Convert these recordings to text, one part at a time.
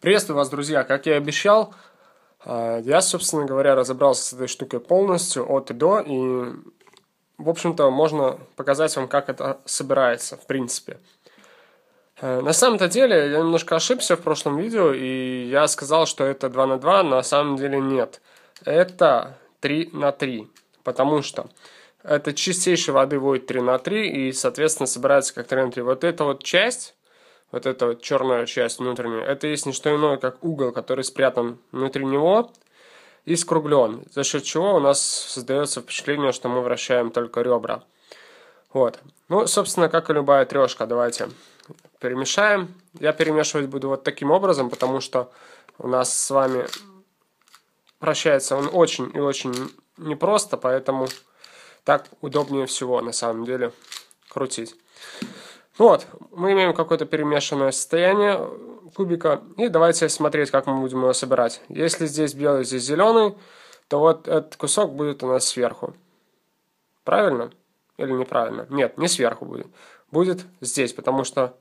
Приветствую вас, друзья! Как я и обещал, а, я, собственно говоря, разобрался с этой штукой полностью от и до, и, в общем-то, можно показать вам, как это собирается, в принципе. А, на самом-то деле, я немножко ошибся в прошлом видео, и я сказал, что это 2 на 2, на самом деле нет. Это 3 на 3, потому что это чистейшей воды будет 3 на 3, и, соответственно, собирается как 3 на 3. Вот эта вот часть вот эта вот черная часть внутренняя, это есть не что иное, как угол, который спрятан внутри него и скруглен, за счет чего у нас создается впечатление, что мы вращаем только ребра. Вот. Ну, собственно, как и любая трешка, давайте перемешаем. Я перемешивать буду вот таким образом, потому что у нас с вами вращается он очень и очень непросто, поэтому так удобнее всего на самом деле крутить вот, мы имеем какое-то перемешанное состояние кубика, и давайте смотреть, как мы будем его собирать. Если здесь белый, здесь зеленый, то вот этот кусок будет у нас сверху. Правильно? Или неправильно? Нет, не сверху будет. Будет здесь, потому что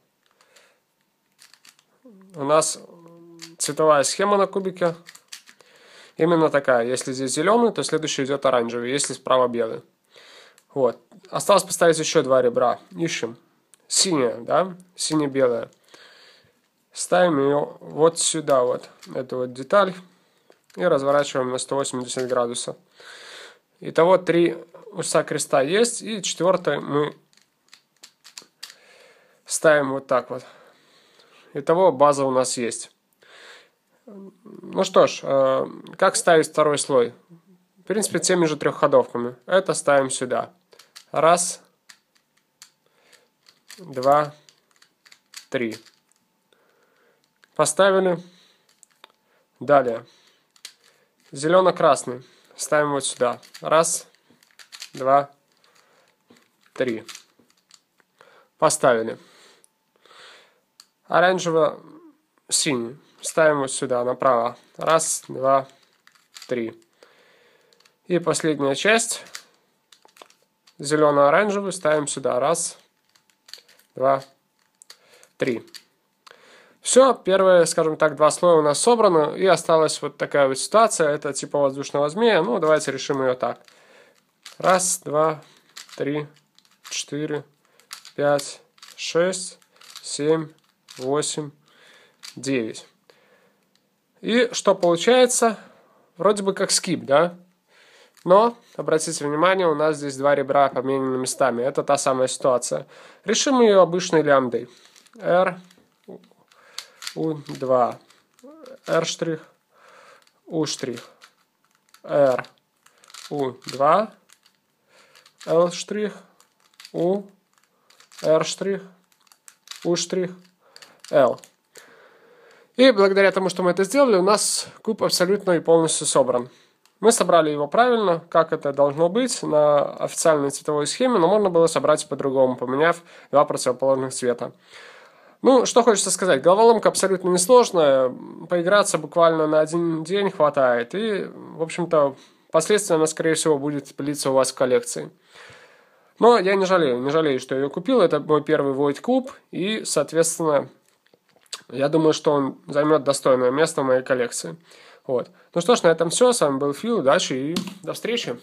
у нас цветовая схема на кубике именно такая. Если здесь зеленый, то следующий идет оранжевый, если справа белый. Вот. Осталось поставить еще два ребра. Ищем синяя, да, сине-белая. Ставим ее вот сюда вот, эту вот деталь, и разворачиваем на 180 градусов. Итого три уса креста есть, и четвертый мы ставим вот так вот. Итого база у нас есть. Ну что ж, э, как ставить второй слой? В принципе, теми же трехходовками. Это ставим сюда. Раз, два, три. Поставили. Далее. Зелено-красный. Ставим вот сюда. Раз, два, три. Поставили. Оранжево-синий. Ставим вот сюда, направо. Раз, два, три. И последняя часть. Зелено-оранжевый ставим сюда. Раз, два, два, три. Все, первое скажем так, два слоя у нас собраны, и осталась вот такая вот ситуация, это типа воздушного змея, ну, давайте решим ее так. Раз, два, три, четыре, пять, шесть, семь, восемь, девять. И что получается? Вроде бы как скип, да? Но, обратите внимание, у нас здесь два ребра поменены местами. Это та самая ситуация. Решим ее обычной лямбдой. R, U2, R штрих, U штрих, R, U2, L штрих, U, R штрих, U штрих, L. И благодаря тому, что мы это сделали, у нас куб абсолютно и полностью собран. Мы собрали его правильно, как это должно быть, на официальной цветовой схеме, но можно было собрать по-другому, поменяв два противоположных цвета. Ну, что хочется сказать, головоломка абсолютно несложная, поиграться буквально на один день хватает, и, в общем-то, впоследствии она, скорее всего, будет пылиться у вас в коллекции. Но я не жалею, не жалею, что я ее купил, это мой первый Void Cube, и, соответственно, я думаю, что он займет достойное место в моей коллекции. Вот. Ну что ж, на этом все. С вами был Фил. Удачи и до встречи.